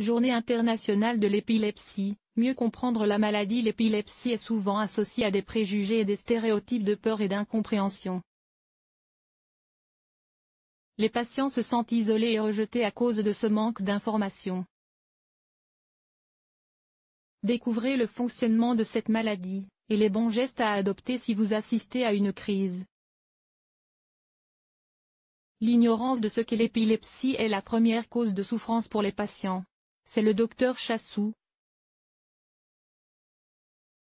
Journée internationale de l'épilepsie, mieux comprendre la maladie L'épilepsie est souvent associée à des préjugés et des stéréotypes de peur et d'incompréhension. Les patients se sentent isolés et rejetés à cause de ce manque d'informations. Découvrez le fonctionnement de cette maladie, et les bons gestes à adopter si vous assistez à une crise. L'ignorance de ce qu'est l'épilepsie est la première cause de souffrance pour les patients. C'est le docteur Chassou.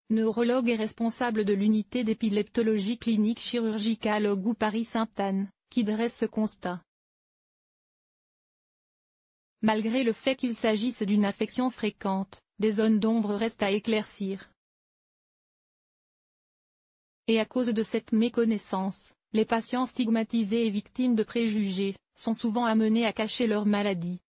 Neurologue et responsable de l'unité d'épileptologie clinique chirurgicale au goût Paris-Sainte-Anne, qui dresse ce constat. Malgré le fait qu'il s'agisse d'une affection fréquente, des zones d'ombre restent à éclaircir. Et à cause de cette méconnaissance, les patients stigmatisés et victimes de préjugés, sont souvent amenés à cacher leur maladie.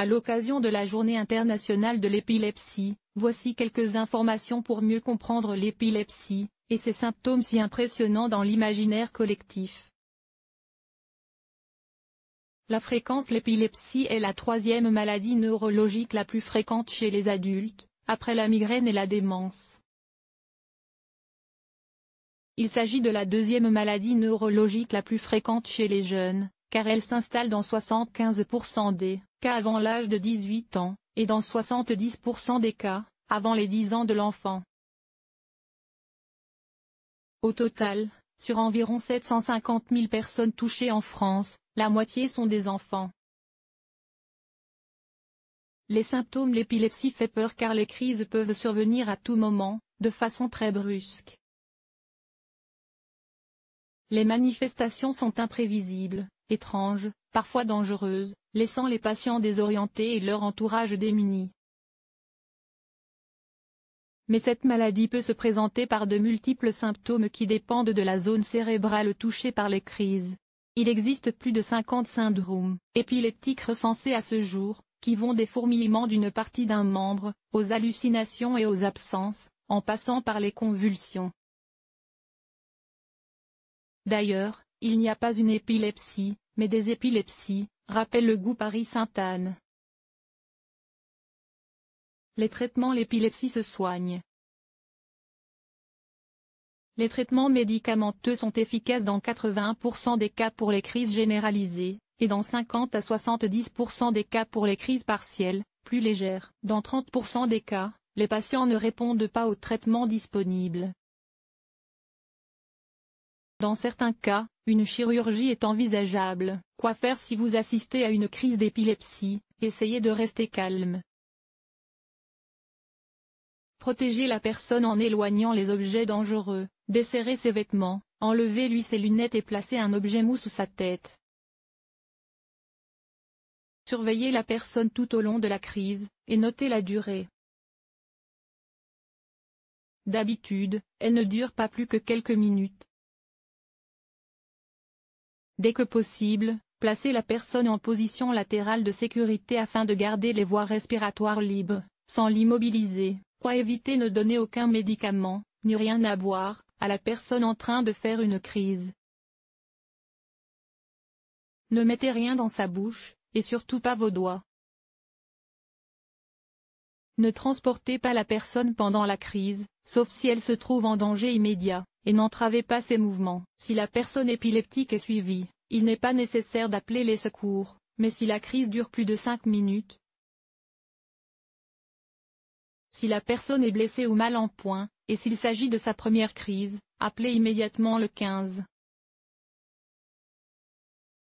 À l'occasion de la Journée internationale de l'épilepsie, voici quelques informations pour mieux comprendre l'épilepsie, et ses symptômes si impressionnants dans l'imaginaire collectif. La fréquence L'épilepsie est la troisième maladie neurologique la plus fréquente chez les adultes, après la migraine et la démence. Il s'agit de la deuxième maladie neurologique la plus fréquente chez les jeunes, car elle s'installe dans 75% des cas avant l'âge de 18 ans, et dans 70% des cas, avant les 10 ans de l'enfant. Au total, sur environ 750 000 personnes touchées en France, la moitié sont des enfants. Les symptômes L'épilepsie fait peur car les crises peuvent survenir à tout moment, de façon très brusque. Les manifestations sont imprévisibles, étranges, parfois dangereuses, laissant les patients désorientés et leur entourage démuni. Mais cette maladie peut se présenter par de multiples symptômes qui dépendent de la zone cérébrale touchée par les crises. Il existe plus de 50 syndromes épileptiques recensés à ce jour, qui vont des fourmillements d'une partie d'un membre, aux hallucinations et aux absences, en passant par les convulsions. D'ailleurs, il n'y a pas une épilepsie, mais des épilepsies, rappelle le goût Paris-Sainte-Anne. Les traitements L'épilepsie se soignent. Les traitements médicamenteux sont efficaces dans 80% des cas pour les crises généralisées, et dans 50 à 70% des cas pour les crises partielles, plus légères. Dans 30% des cas, les patients ne répondent pas aux traitements disponibles. Dans certains cas, une chirurgie est envisageable. Quoi faire si vous assistez à une crise d'épilepsie Essayez de rester calme. Protégez la personne en éloignant les objets dangereux, desserrez ses vêtements, enlevez-lui ses lunettes et placez un objet mou sous sa tête. Surveillez la personne tout au long de la crise, et notez la durée. D'habitude, elle ne dure pas plus que quelques minutes. Dès que possible, placez la personne en position latérale de sécurité afin de garder les voies respiratoires libres, sans l'immobiliser. Quoi éviter ne donner aucun médicament, ni rien à boire, à la personne en train de faire une crise. Ne mettez rien dans sa bouche, et surtout pas vos doigts. Ne transportez pas la personne pendant la crise, sauf si elle se trouve en danger immédiat, et n'entravez pas ses mouvements. Si la personne épileptique est suivie, il n'est pas nécessaire d'appeler les secours, mais si la crise dure plus de 5 minutes, si la personne est blessée ou mal en point, et s'il s'agit de sa première crise, appelez immédiatement le 15.